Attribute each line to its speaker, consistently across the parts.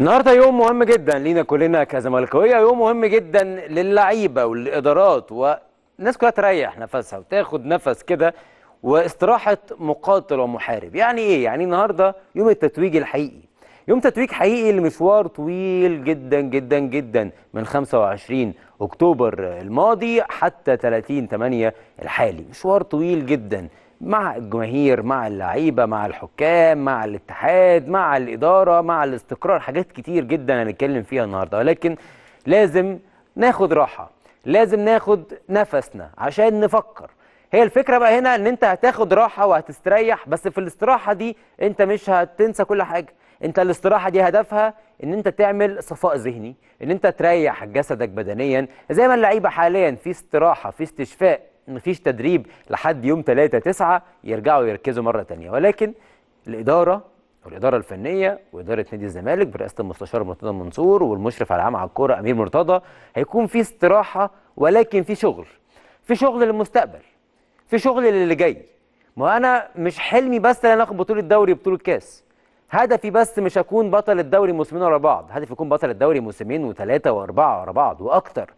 Speaker 1: النهارده يوم مهم جدا لينا كلنا كزملكاويه يوم مهم جدا للعيبه والادارات والناس كلها تريح نفسها وتاخد نفس كده واستراحه مقاتل ومحارب يعني ايه يعني النهارده يوم التتويج الحقيقي يوم تتويج حقيقي لمشوار طويل جدا جدا جدا من 25 اكتوبر الماضي حتى 30 8 الحالي مشوار طويل جدا مع الجماهير مع اللعيبه مع الحكام مع الاتحاد مع الاداره مع الاستقرار حاجات كتير جدا هنتكلم فيها النهارده ولكن لازم ناخد راحه لازم ناخد نفسنا عشان نفكر هي الفكره بقى هنا ان انت هتاخد راحه وهتستريح بس في الاستراحه دي انت مش هتنسى كل حاجه انت الاستراحه دي هدفها ان انت تعمل صفاء ذهني ان انت تريح جسدك بدنيا زي ما اللعيبه حاليا في استراحه في استشفاء مفيش تدريب لحد يوم 3 9 يرجعوا يركزوا مره ثانيه ولكن الاداره والاداره الفنيه واداره نادي الزمالك برئاسه المستشار مرتضى منصور والمشرف على العام على الكوره امير مرتضى هيكون في استراحه ولكن في شغل في شغل للمستقبل في شغل للي جاي ما انا مش حلمي بس ان انا اخد بطوله دوري بطوله كاس هدفي بس مش اكون بطل الدوري موسمين ورا بعض هدفي اكون بطل الدوري موسمين وثلاثه واربعه ورا بعض واكتر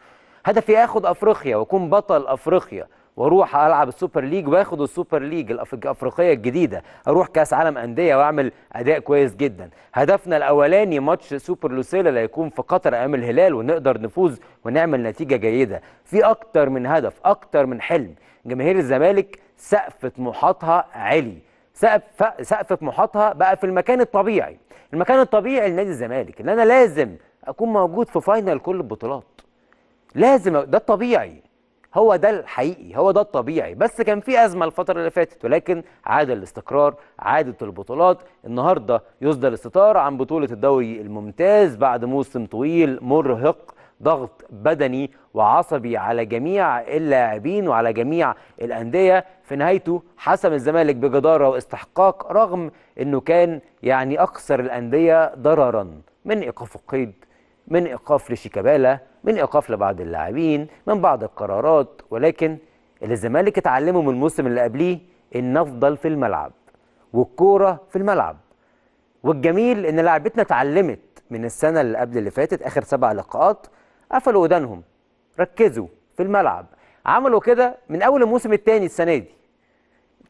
Speaker 1: هدفي اخد افريقيا واكون بطل افريقيا واروح العب السوبر ليج واخد السوبر ليج الافريقيه الجديده اروح كاس عالم انديه واعمل اداء كويس جدا هدفنا الاولاني ماتش سوبر لوسيلا اللي هيكون في قطر امام الهلال ونقدر نفوز ونعمل نتيجه جيده في اكتر من هدف اكتر من حلم جماهير الزمالك سقف طموحاتها عالي سقف سقف طموحاتها بقى في المكان الطبيعي المكان الطبيعي لنادي الزمالك ان انا لازم اكون موجود في فاينل كل البطولات لازم ده الطبيعي هو ده الحقيقي هو ده الطبيعي بس كان في أزمة الفترة اللي فاتت ولكن عاد الاستقرار عادت البطولات النهاردة يصدر الستار عن بطولة الدوري الممتاز بعد موسم طويل مرهق ضغط بدني وعصبي على جميع اللاعبين وعلى جميع الأندية في نهايته حسم الزمالك بجدارة واستحقاق رغم أنه كان يعني أكثر الأندية ضررا من إيقاف القيد من ايقاف لشيكابالا من ايقاف لبعض اللاعبين من بعض القرارات ولكن اللي الزمالك اتعلمه من الموسم اللي قبليه ان افضل في الملعب والكوره في الملعب والجميل ان لاعبتنا اتعلمت من السنه اللي قبل اللي فاتت اخر سبع لقاءات قفلوا ودانهم ركزوا في الملعب عملوا كده من اول الموسم الثاني السنه دي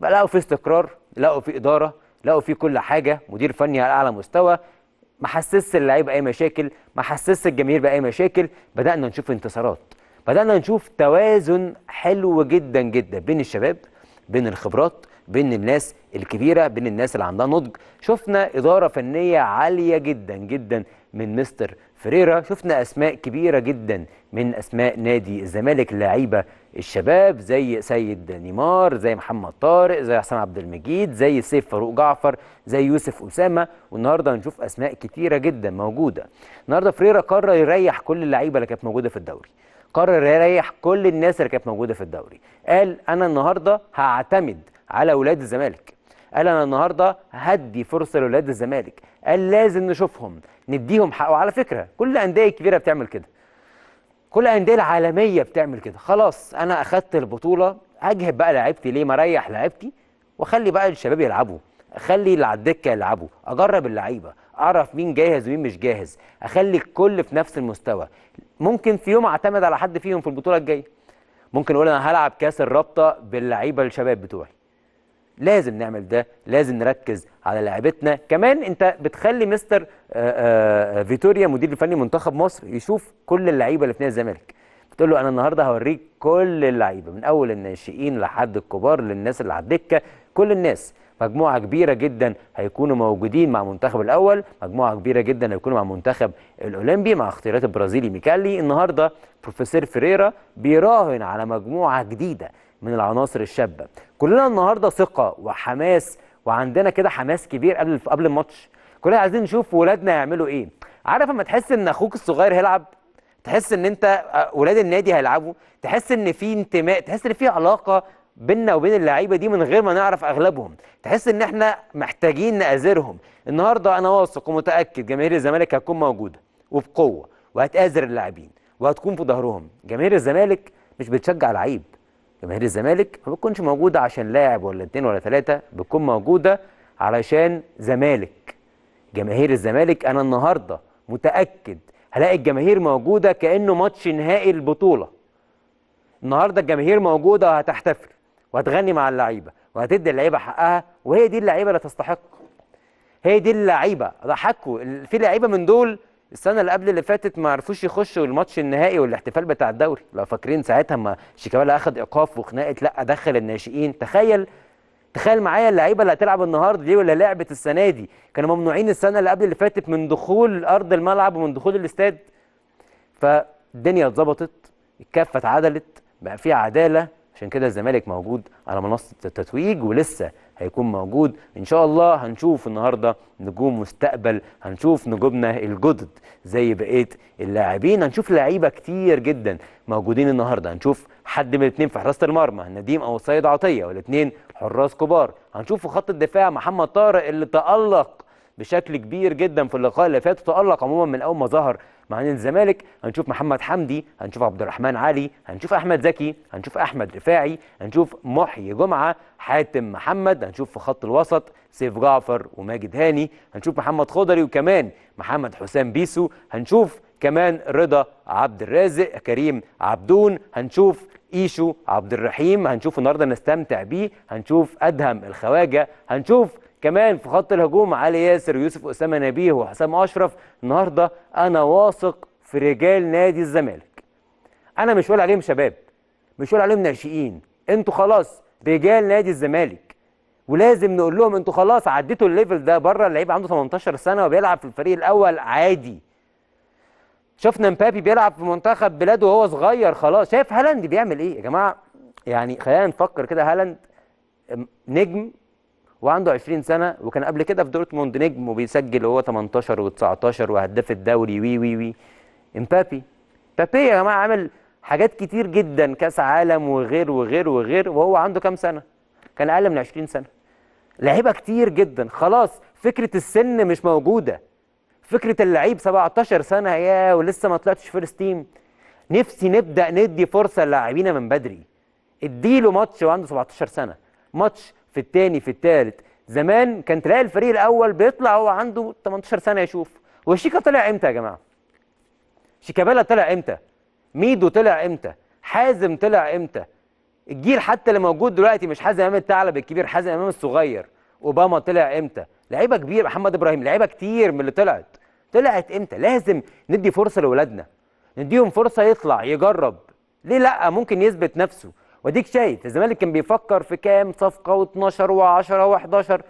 Speaker 1: بقى لقوا في استقرار لقوا في اداره لقوا في كل حاجه مدير فني على اعلى مستوى ما حسسش اللعيب اي مشاكل ما حسسش الجماهير باي مشاكل بدانا نشوف انتصارات بدانا نشوف توازن حلو جدا جدا بين الشباب بين الخبرات بين الناس الكبيره بين الناس اللي عندها نضج شفنا اداره فنيه عاليه جدا جدا من مستر فريرا شفنا اسماء كبيره جدا من اسماء نادي الزمالك لعيبه الشباب زي سيد نيمار زي محمد طارق زي حسام عبد المجيد زي سيف فاروق جعفر زي يوسف اسامه والنهارده هنشوف اسماء كتيره جدا موجوده النهارده فريرا قرر يريح كل اللعيبه اللي كانت موجوده في الدوري قرر يريح كل الناس اللي كانت موجوده في الدوري قال انا النهارده هعتمد على اولاد الزمالك قال انا النهارده هدي فرصه لاولاد الزمالك قال لازم نشوفهم نديهم حق وعلى فكره كل الانديه الكبيره بتعمل كده كل الانديه العالميه بتعمل كده خلاص انا اخذت البطوله اجهب بقى لعيبتي ليه مريح اريح لعيبتي واخلي بقى الشباب يلعبوا اخلي اللي على الدكه يلعبوا اجرب اللعيبه اعرف مين جاهز ومين مش جاهز اخلي الكل في نفس المستوى ممكن في يوم اعتمد على حد فيهم في البطوله الجايه ممكن اقول انا هلعب كاس الرابطه باللعيبه الشباب بتوعي لازم نعمل ده لازم نركز على لعبتنا كمان انت بتخلي مستر آآ آه، آآ آه، آه، فيتوريا مدير الفني منتخب مصر يشوف كل اللعيبه اللي في نادي الزمالك بتقول له انا النهارده هوريك كل اللعيبه من اول الناشئين لحد الكبار للناس اللي على الدكه كل الناس مجموعه كبيره جدا هيكونوا موجودين مع منتخب الاول مجموعه كبيره جدا هيكونوا مع منتخب الاولمبي مع اختيارات البرازيلي ميكالي النهارده بروفيسور فريرا بيراهن على مجموعه جديده من العناصر الشابه كلنا النهارده ثقه وحماس وعندنا كده حماس كبير قبل قبل الماتش كلنا عايزين نشوف ولادنا يعملوا ايه عارف اما تحس ان اخوك الصغير هيلعب تحس ان انت آه، ولاد النادي هيلعبوا تحس ان في انتماء تحس ان في علاقه بيننا وبين اللعيبه دي من غير ما نعرف اغلبهم تحس ان احنا محتاجين ناذرهم النهارده انا واثق ومتاكد جماهير الزمالك هتكون موجوده وبقوه وهتآزر اللاعبين وهتكون في ظهرهم جماهير الزمالك مش بتشجع لعيب جماهير الزمالك ما بتكونش موجوده عشان لاعب ولا اتنين ولا ثلاثه بتكون موجوده علشان زمالك جماهير الزمالك انا النهارده متاكد هلاقي الجماهير موجوده كانه ماتش نهائي البطوله النهارده الجماهير موجوده وهتحتفل وهتغني مع اللعيبه وهتدي اللعيبه حقها وهي دي اللعيبه اللي تستحق هي دي اللعيبه ضحكوا في لعيبه من دول السنه اللي قبل اللي فاتت ما عرفوش يخشوا الماتش النهائي والاحتفال بتاع الدوري لو فاكرين ساعتها ما شيكابالا اخد ايقاف وخناقه لا دخل الناشئين تخيل تخيل معايا اللعيبه اللي هتلعب النهارده دي ولا لعبت السنه دي كانوا ممنوعين السنه اللي قبل اللي فاتت من دخول ارض الملعب ومن دخول الاستاد فالدنيا اتظبطت الكفه اتعدلت بقى في عداله عشان كده الزمالك موجود على منصه التتويج ولسه هيكون موجود ان شاء الله هنشوف النهارده نجوم مستقبل هنشوف نجومنا الجدد زي بقيه اللاعبين هنشوف لعيبه كتير جدا موجودين النهارده هنشوف حد من الاثنين في حراسه المرمى نديم او السيد عطيه والاثنين حراس كبار هنشوف في خط الدفاع محمد طارق اللي تالق بشكل كبير جدا في اللقاء اللي فات تألق عموما من اول ما ظهر مع نادي الزمالك هنشوف محمد حمدي هنشوف عبد الرحمن علي هنشوف احمد زكي هنشوف احمد رفاعي هنشوف محي جمعه حاتم محمد هنشوف في خط الوسط سيف جعفر وماجد هاني هنشوف محمد خضري وكمان محمد حسام بيسو هنشوف كمان رضا عبد الرازق كريم عبدون هنشوف ايشو عبد الرحيم هنشوف النهارده نستمتع بيه هنشوف ادهم الخواجه هنشوف كمان في خط الهجوم علي ياسر ويوسف اسامه نبيه وحسام اشرف النهارده انا واثق في رجال نادي الزمالك انا مش بقول عليهم شباب مش بقول عليهم ناشئين انتوا خلاص رجال نادي الزمالك ولازم نقول لهم انتوا خلاص عديتوا الليفل ده بره اللعيب عنده 18 سنه وبيلعب في الفريق الاول عادي شفنا مبابي بيلعب في منتخب بلاده وهو صغير خلاص شايف هالاند بيعمل ايه يا جماعه يعني خلينا نفكر كده هالاند نجم وعنده 20 سنه وكان قبل كده في دورتموند نجم وبيسجل وهو 18 و19 وهداف الدوري وي وي وي امبابي بابي يا جماعه عامل حاجات كتير جدا كاس عالم وغير وغير وغير وهو عنده كام سنه كان اقل من 20 سنه لعيبه كتير جدا خلاص فكره السن مش موجوده فكره اللعيب 17 سنه يا ولسه ما طلعتش فيرست تيم نفسي نبدا ندي فرصه للاعبينا من بدري اديله ماتش وعنده 17 سنه ماتش في الثاني في الثالث زمان كان تلاقي الفريق الاول بيطلع هو عنده 18 سنه يشوف هو شيكا طلع امتى يا جماعه شيكابالا طلع امتى ميدو طلع امتى حازم طلع امتى الجيل حتى اللي موجود دلوقتي مش حازم امام الثعلب الكبير حازم امام الصغير اوباما طلع امتى لعيبه كبير محمد ابراهيم لعيبه كتير من اللي طلعت طلعت امتى لازم ندي فرصه لاولادنا نديهم فرصه يطلع يجرب ليه لا ممكن يثبت نفسه واديك شايف الزمالك كان بيفكر في كام صفقه و12 و10 و11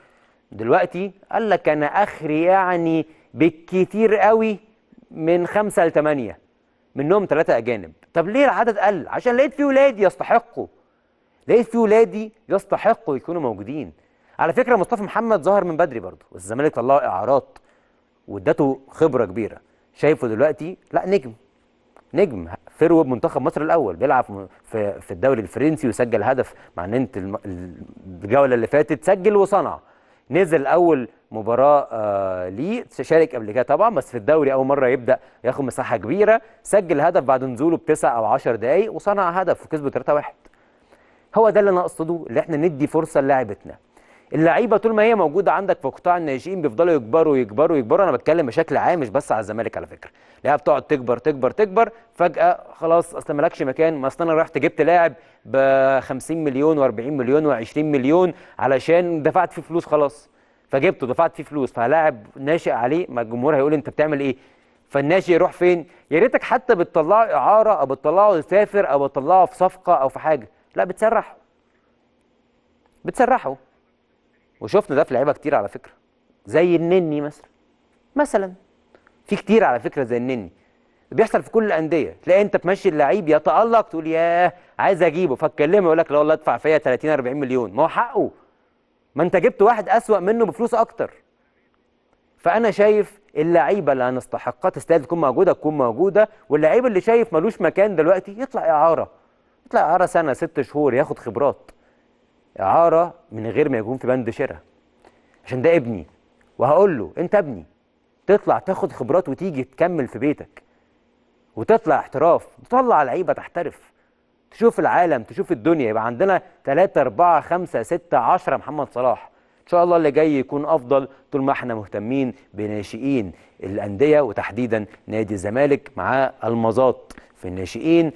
Speaker 1: دلوقتي قال لك انا اخري يعني بالكتير قوي من خمسه لثمانيه منهم ثلاثه اجانب طب ليه العدد قل عشان لقيت في ولادي يستحقوا لقيت في ولادي يستحقوا يكونوا موجودين على فكره مصطفى محمد ظهر من بدري برضه والزمالك طلعه اعارات وادته خبره كبيره شايفه دلوقتي لا نجم نجم فيرو منتخب مصر الاول بيلعب في في الدوري الفرنسي وسجل هدف مع ننت الجوله اللي فاتت سجل وصنع نزل اول مباراه آه ليه شارك قبل كده طبعا بس في الدوري اول مره يبدا ياخد مساحه كبيره سجل هدف بعد نزوله بتسع او 10 دقائق وصنع هدف وكسبوا 3-1 هو ده اللي انا اقصده اللي احنا ندي فرصه للاعبتنا اللعيبه طول ما هي موجوده عندك في قطاع الناشئين بيفضلوا يكبروا يكبروا يكبروا انا بتكلم بشكل عام مش بس على الزمالك على فكره اللعيبه بتقعد تكبر تكبر تكبر فجاه خلاص اصل مالكش مكان ما اصل انا رحت جبت لاعب ب 50 مليون و40 مليون و20 مليون علشان دفعت فيه فلوس خلاص فجبته دفعت فيه فلوس فلاعب ناشئ عليه ما الجمهور هيقول انت بتعمل ايه فالناشئ يروح فين يا ريتك حتى بتطلعه اعاره او بتطلعه يسافر او بتطلعه في صفقه او في حاجه لا بتسرحه بتسرحه وشفنا ده في لعيبه كتير على فكره زي النني مثلا مثلا في كتير على فكره زي النني بيحصل في كل الانديه تلاقي انت تمشي اللعيب يتالق تقول ياه عايز اجيبه فتكلمه يقول لك لا والله ادفع فيا 30 40 مليون ما هو حقه ما انت جبت واحد اسوأ منه بفلوس اكتر فانا شايف اللعيبه اللي هنستحقها تستاهل تكون موجوده تكون موجوده واللعيب اللي شايف ملوش مكان دلوقتي يطلع اعاره يطلع اعاره سنه ست شهور ياخد خبرات إعارة من غير ما يكون في بند شراء عشان ده ابني وهقول له أنت ابني تطلع تاخد خبرات وتيجي تكمل في بيتك وتطلع احتراف تطلع لعيبة تحترف تشوف العالم تشوف الدنيا يبقى عندنا 3 4 5 6 10 محمد صلاح ان شاء الله اللي جاي يكون افضل طول ما احنا مهتمين بناشئين الانديه وتحديدا نادي الزمالك معاه المزات في الناشئين